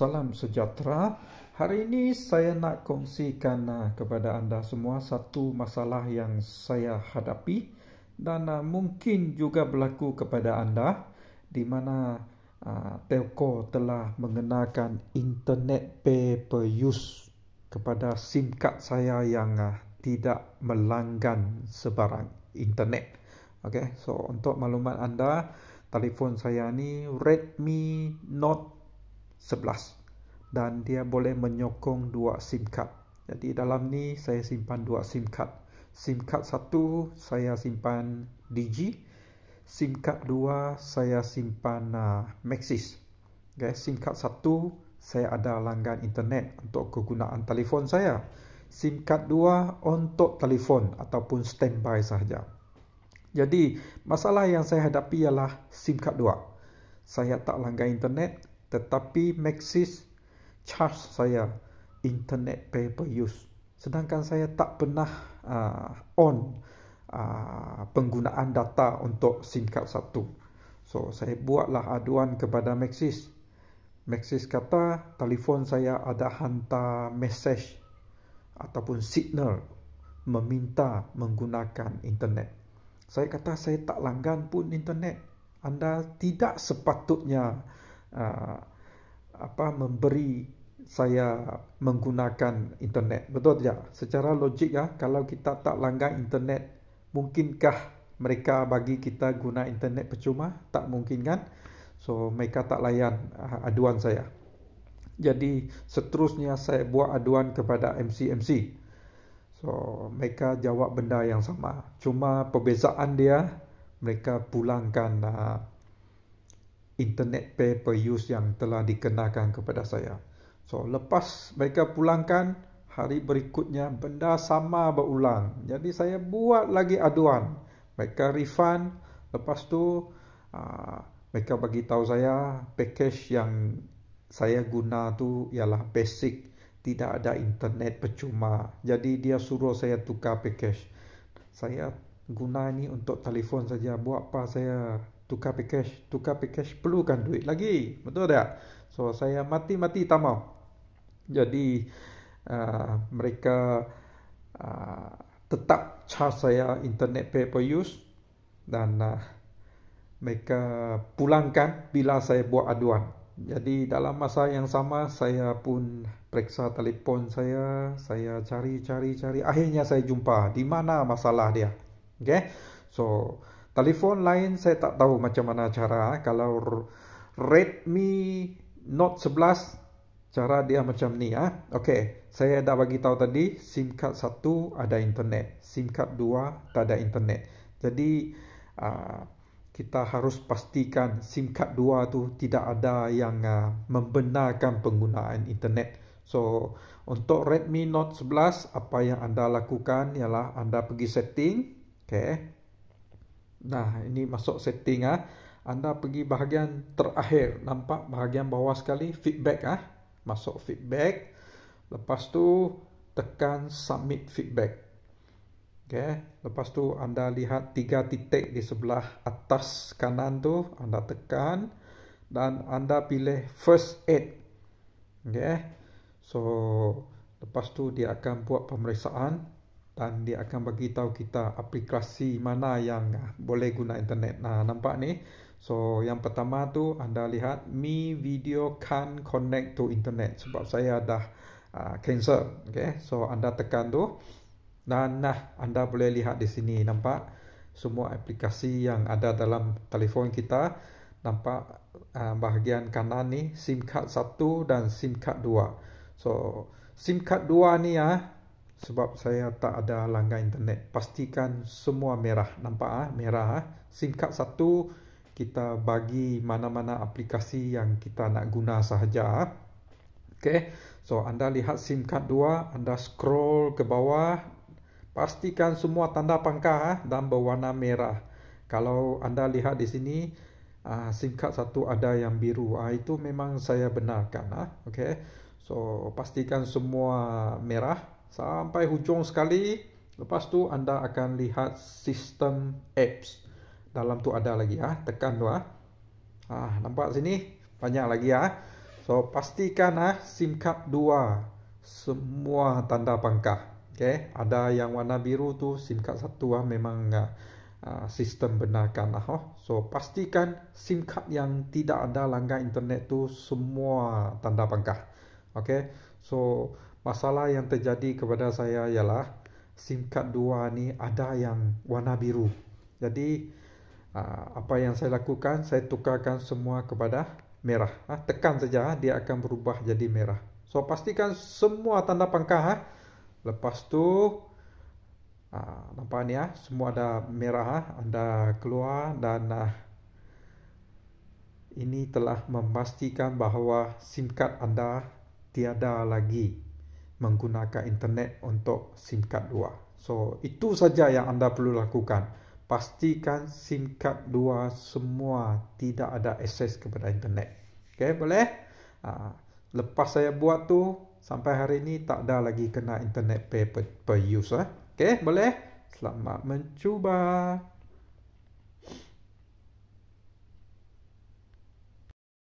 Salam sejahtera. Hari ini saya nak kongsikan ah, kepada anda semua satu masalah yang saya hadapi dan ah, mungkin juga berlaku kepada anda di mana ah, telco telah mengenakan internet pay per use kepada SIM card saya yang tidak melanggan sebarang internet. Okay, so untuk maklumat anda, telefon saya ni Redmi Note 11 dan dia boleh menyokong dua SIM card. Jadi dalam ni saya simpan dua SIM card. SIM card satu saya simpan Digi. SIM card dua saya simpan uh, Maxis. Okay. SIM card satu saya ada langgan internet untuk kegunaan telefon saya. SIM card dua untuk telefon ataupun standby sahaja. Jadi masalah yang saya hadapi ialah SIM card dua Saya tak langgan internet, tetapi Maxis charge saya internet pay per use sedangkan saya tak pernah uh, on uh, penggunaan data untuk SIM card satu so saya buatlah aduan kepada Maxis Maxis kata telefon saya ada hantar message ataupun signal meminta menggunakan internet saya kata saya tak langgan pun internet anda tidak sepatutnya uh, apa memberi saya menggunakan internet betul tak secara logik ya kalau kita tak langgar internet mungkinkah mereka bagi kita guna internet percuma tak mungkin kan so mereka tak layan uh, aduan saya jadi seterusnya saya buat aduan kepada MC MC so mereka jawab benda yang sama cuma perbezaan dia mereka pulangkan uh, internet pay per use yang telah dikenakan kepada saya. So, lepas mereka pulangkan, hari berikutnya benda sama berulang. Jadi, saya buat lagi aduan. Mereka refund. Lepas tu, aa, ah, mereka bagi tahu saya package yang saya guna tu ialah basic. Tidak ada internet percuma. Jadi, dia suruh saya tukar package. Saya guna ini untuk telefon saja. Buat apa saya tukar package tukar package perlukan duit lagi betul tak so saya mati-mati tak mau jadi uh, mereka uh, tetap charge saya internet pay per use dan uh, mereka pulangkan bila saya buat aduan jadi dalam masa yang sama saya pun periksa telefon saya saya cari cari cari akhirnya saya jumpa di mana masalah dia okey so Telefon lain saya tak tahu macam mana cara. Eh. Kalau Redmi Note 11 cara dia macam ni ah. Okey, saya dah bagi tahu tadi SIM card 1 ada internet, SIM card 2 tak ada internet. Jadi ah, kita harus pastikan SIM card 2 tu tidak ada yang ah, membenarkan penggunaan internet. So untuk Redmi Note 11 apa yang anda lakukan ialah anda pergi setting, okay? Nah, ini masuk setting ah. Anda pergi bahagian terakhir, nampak bahagian bawah sekali feedback ah. Masuk feedback. Lepas tu tekan submit feedback. Okey, lepas tu anda lihat tiga titik di sebelah atas kanan tu, anda tekan dan anda pilih first aid. Okey. So, lepas tu dia akan buat pemeriksaan dan dia akan bagi tahu kita aplikasi mana yang ah, boleh guna internet. Nah, nampak ni. So, yang pertama tu anda lihat Mi Video can connect to internet sebab saya dah uh, cancel. Okay. So, anda tekan tu. Dan nah, anda boleh lihat di sini nampak semua aplikasi yang ada dalam telefon kita. Nampak uh, bahagian kanan ni SIM card 1 dan SIM card 2. So, SIM card 2 ni ya, uh, sebab saya tak ada langgan internet pastikan semua merah nampak ah merah ah sim card satu kita bagi mana-mana aplikasi yang kita nak guna sahaja ah. okey so anda lihat sim card dua anda scroll ke bawah pastikan semua tanda pangkah ah dan berwarna merah kalau anda lihat di sini ah sim card satu ada yang biru ah itu memang saya benarkan ah okey so pastikan semua merah sampai hujung sekali lepas tu anda akan lihat sistem apps dalam tu ada lagi ah ha? tekan tu ah ha? ha, nampak sini banyak lagi ah ha? so pastikan ah ha, sim card 2 semua tanda pangkah okey ada yang warna biru tu sim card 1 ah ha, memang ha, sistem benarkan ah ha? so pastikan sim card yang tidak ada langgar internet tu semua tanda pangkah Okay, so masalah yang terjadi kepada saya ialah SIM card dua ni ada yang warna biru. Jadi ah, apa yang saya lakukan, saya tukarkan semua kepada merah. Ah, tekan saja, ah, dia akan berubah jadi merah. So pastikan semua tanda pangkah. Lepas tu nampak ni ya, semua ada merah. Anda keluar dan ini telah memastikan bahawa SIM card anda tiada lagi menggunakan internet untuk SIM card 2. So itu saja yang anda perlu lakukan. Pastikan SIM card 2 semua tidak ada akses kepada internet. Okey, boleh? Uh, lepas saya buat tu sampai hari ini tak ada lagi kena internet pay per, per user. Eh. Okey, boleh? Selamat mencuba.